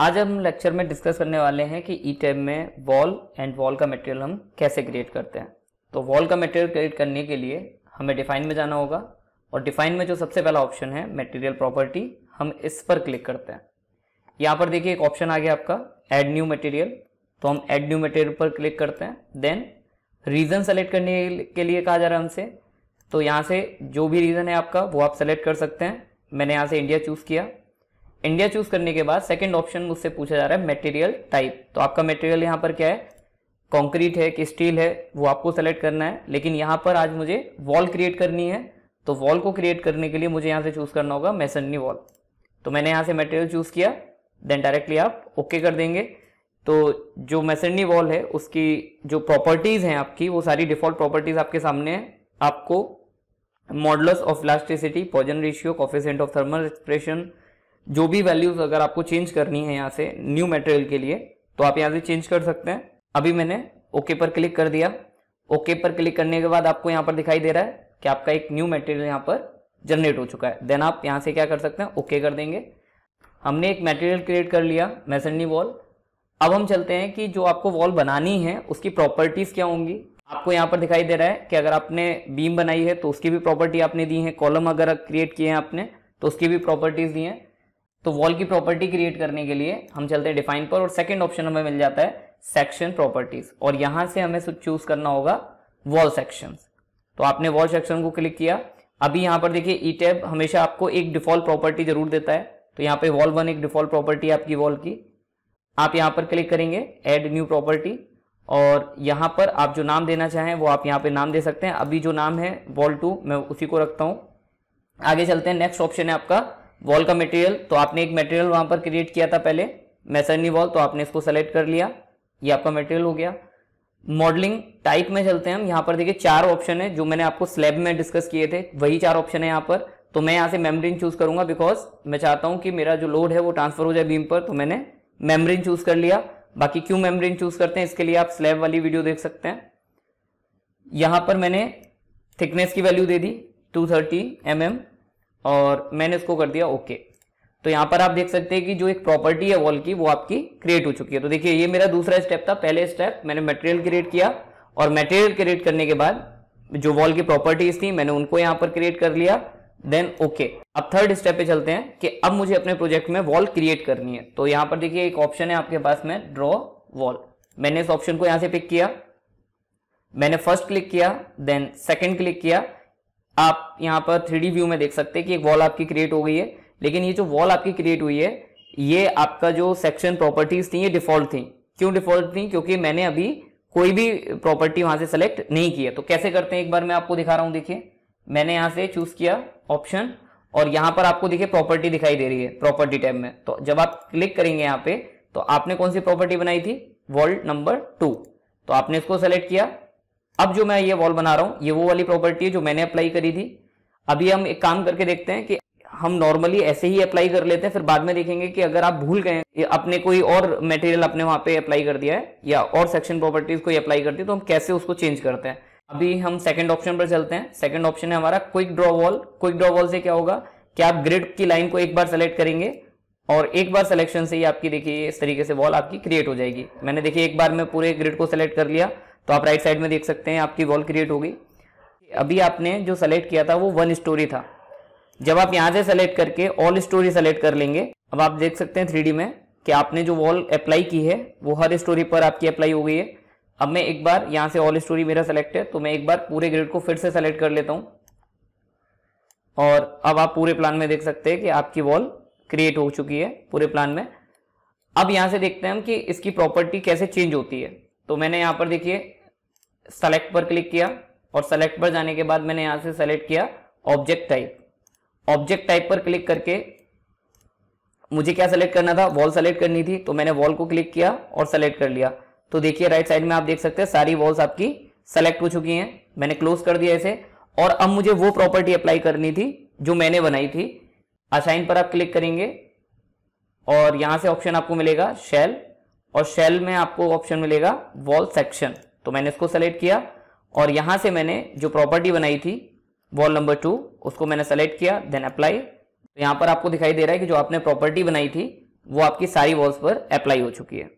आज हम लेक्चर में डिस्कस करने वाले हैं कि ई e टैब में वॉल एंड वॉल का मटेरियल हम कैसे क्रिएट करते हैं तो वॉल का मटेरियल क्रिएट करने के लिए हमें डिफाइन में जाना होगा और डिफाइन में जो सबसे पहला ऑप्शन है मटेरियल प्रॉपर्टी हम इस पर क्लिक करते हैं यहाँ पर देखिए एक ऑप्शन आ गया आपका एड न्यू मटेरियल तो हम एड न्यू मटेरियल पर क्लिक करते हैं देन रीज़न सेलेक्ट करने के लिए कहा जा रहा है हमसे तो यहाँ से जो भी रीज़न है आपका वो आप सेलेक्ट कर सकते हैं मैंने यहाँ से इंडिया चूज़ किया इंडिया चूज करने के बाद सेकंड ऑप्शन मुझसे पूछा जा रहा है मटेरियल टाइप तो आपका मटेरियल यहाँ पर क्या है कंक्रीट है कि स्टील है वो आपको सेलेक्ट करना है लेकिन यहाँ पर आज मुझे वॉल क्रिएट करनी है तो वॉल को क्रिएट करने के लिए मुझे यहाँ से चूज करना होगा मैसनरी वॉल तो मैंने यहाँ से मटेरियल चूज किया देन डायरेक्टली आप ओके okay कर देंगे तो जो मैसनरी वॉल है उसकी जो प्रॉपर्टीज हैं आपकी वो सारी डिफॉल्ट प्रॉपर्टीज आपके सामने है आपको models of elasticity Poisson ratio coefficient of thermal expression जो भी वैल्यूज अगर आपको चेंज करनी है यहाँ से न्यू मटेरियल के लिए तो आप यहाँ से चेंज कर सकते हैं अभी मैंने ओके पर क्लिक कर दिया ओके पर क्लिक करने के बाद आपको यहाँ पर दिखाई दे रहा है कि आपका एक न्यू मटेरियल यहाँ पर जनरेट हो चुका है देन आप यहाँ से क्या कर सकते हैं ओके कर देंगे हमने एक मटेरियल क्रिएट कर लिया मैसेंडी वॉल अब हम चलते हैं कि जो आपको वॉल बनानी है उसकी प्रॉपर्टीज़ क्या होंगी आपको यहाँ पर दिखाई दे रहा है कि अगर आपने बीम बनाई है तो उसकी भी प्रॉपर्टी आपने दी है कॉलम अगर क्रिएट किए हैं आपने तो उसकी भी प्रॉपर्टीज़ दी हैं तो वॉल की प्रॉपर्टी क्रिएट करने के लिए हम चलते हैं डिफाइन पर और सेकेंड ऑप्शन हमें मिल जाता है सेक्शन प्रॉपर्टीज और यहां से हमें चूज करना होगा वॉल सेक्शन तो आपने वॉल सेक्शन को क्लिक किया अभी यहां पर देखिए ई e टैब हमेशा आपको एक डिफॉल्ट प्रॉपर्टी जरूर देता है तो यहां पे वॉल वन एक डिफॉल्ट प्रॉपर्टी आपकी वॉल की आप यहां पर क्लिक करेंगे एड न्यू प्रॉपर्टी और यहां पर आप जो नाम देना चाहें वो आप यहां पे नाम दे सकते हैं अभी जो नाम है वॉल टू मैं उसी को रखता हूं आगे चलते हैं नेक्स्ट ऑप्शन है आपका वॉल का मटेरियल तो आपने एक मटेरियल वहां पर क्रिएट किया था पहले मैसरनी वॉल तो आपने इसको सेलेक्ट कर लिया ये आपका मटेरियल हो गया मॉडलिंग टाइप में चलते हैं हम यहाँ पर देखिए चार ऑप्शन है जो मैंने आपको स्लैब में डिस्कस किए थे वही चार ऑप्शन है यहाँ पर तो मैं यहाँ से मेम्ब्रेन चूज करूंगा बिकॉज मैं चाहता हूँ कि मेरा जो लोड है वो ट्रांसफर हो जाए बीम पर तो मैंने मेम्ब्रेन चूज कर लिया बाकी क्यों मेम्ब्रेन चूज करते हैं इसके लिए आप स्लैब वाली वीडियो देख सकते हैं यहाँ पर मैंने थिकनेस की वैल्यू दे दी 230 थर्टी mm. और मैंने उसको कर दिया ओके तो यहां पर आप देख सकते हैं कि जो एक प्रॉपर्टी है वॉल की वो आपकी क्रिएट हो चुकी है तो देखिए ये मेरा दूसरा स्टेप था पहले स्टेप मैंने मटेरियल क्रिएट किया और मटेरियल क्रिएट करने के बाद जो वॉल की प्रॉपर्टीज थी मैंने उनको यहां पर क्रिएट कर लिया देन ओके okay. अब थर्ड स्टेप पे चलते हैं कि अब मुझे अपने प्रोजेक्ट में वॉल क्रिएट करनी है तो यहां पर देखिए एक ऑप्शन है आपके पास में ड्रॉ वॉल मैंने इस ऑप्शन को यहां से पिक किया मैंने फर्स्ट क्लिक किया देन सेकेंड क्लिक किया आप यहाँ पर थ्री व्यू में देख सकते हैं कि एक वॉल आपकी क्रिएट हो गई है लेकिन ये जो वॉल आपकी क्रिएट हुई है ये आपका जो सेक्शन प्रॉपर्टीज थी ये डिफॉल्ट थी क्यों डिफॉल्ट थी क्योंकि मैंने अभी कोई भी प्रॉपर्टी वहां से सेलेक्ट नहीं किया तो कैसे करते हैं एक बार मैं आपको दिखा रहा हूं देखिए मैंने यहां से चूज किया ऑप्शन और यहां पर आपको देखिए प्रॉपर्टी दिखाई दे रही है प्रॉपर्टी टैब में तो जब आप क्लिक करेंगे यहाँ पे तो आपने कौन सी प्रॉपर्टी बनाई थी वर्ल्ड नंबर टू तो आपने इसको सेलेक्ट किया अब जो मैं ये वॉल बना रहा हूं ये वो वाली प्रॉपर्टी है जो मैंने अप्लाई करी थी अभी हम एक काम करके देखते हैं कि हम नॉर्मली ऐसे ही अप्लाई कर लेते हैं फिर बाद में देखेंगे कि अगर आप भूल गए अपने कोई और मटेरियल अपने वहां पे अप्लाई कर दिया है या और सेक्शन प्रॉपर्टीज को अप्लाई कर दिया तो हम कैसे उसको चेंज करते हैं अभी हम सेकंड ऑप्शन पर चलते हैं सेकंड ऑप्शन है हमारा quick draw wall quick draw wall से क्या होगा कि आप ग्रिड की लाइन को एक बार सेलेक्ट करेंगे और एक बार सिलेक्शन से ही आपकी देखिए इस तरीके से वॉल आपकी क्रिएट हो जाएगी मैंने देखिए एक बार में पूरे ग्रिड को सिलेक्ट कर लिया तो आप राइट साइड में देख सकते हैं आपकी वॉल क्रिएट होगी अभी आपने जो सेलेक्ट किया था वो वन स्टोरी था जब आप यहाँ से सेलेक्ट करके ऑल स्टोरी सेलेक्ट कर लेंगे अब आप देख सकते हैं थ्री में कि आपने जो वॉल अप्लाई की है वो हर स्टोरी पर आपकी अप्लाई हो गई है अब मैं एक बार यहाँ से ऑल स्टोरी मेरा सेलेक्ट है तो मैं एक बार पूरे ग्रिड को फिर से सेलेक्ट कर लेता हूँ और अब आप पूरे प्लान में देख सकते हैं कि आपकी वॉल क्रिएट हो चुकी है पूरे प्लान में अब यहाँ से देखते हैं हम कि इसकी प्रॉपर्टी कैसे चेंज होती है तो मैंने यहाँ पर देखिए सेलेक्ट पर क्लिक किया और सेलेक्ट पर जाने के बाद मैंने यहां से सेलेक्ट किया ऑब्जेक्ट टाइप ऑब्जेक्ट टाइप पर क्लिक करके मुझे क्या सेलेक्ट करना था वॉल सेलेक्ट करनी थी तो मैंने वॉल को क्लिक किया और सेलेक्ट कर लिया तो देखिए राइट साइड में आप देख सकते हैं सारी वॉल्स आपकी सेलेक्ट हो चुकी हैं मैंने क्लोज कर दिया इसे और अब मुझे वो प्रॉपर्टी अप्लाई करनी थी जो मैंने बनाई थी असाइन पर आप क्लिक करेंगे और यहां से ऑप्शन आपको मिलेगा शेल और शेल में आपको ऑप्शन मिलेगा वॉल सेक्शन तो मैंने इसको सेलेक्ट किया और यहां से मैंने जो प्रॉपर्टी बनाई थी वॉल नंबर टू उसको मैंने सेलेक्ट किया देन अप्लाई तो यहां पर आपको दिखाई दे रहा है कि जो आपने प्रॉपर्टी बनाई थी वो आपकी सारी वॉल्स पर अप्लाई हो चुकी है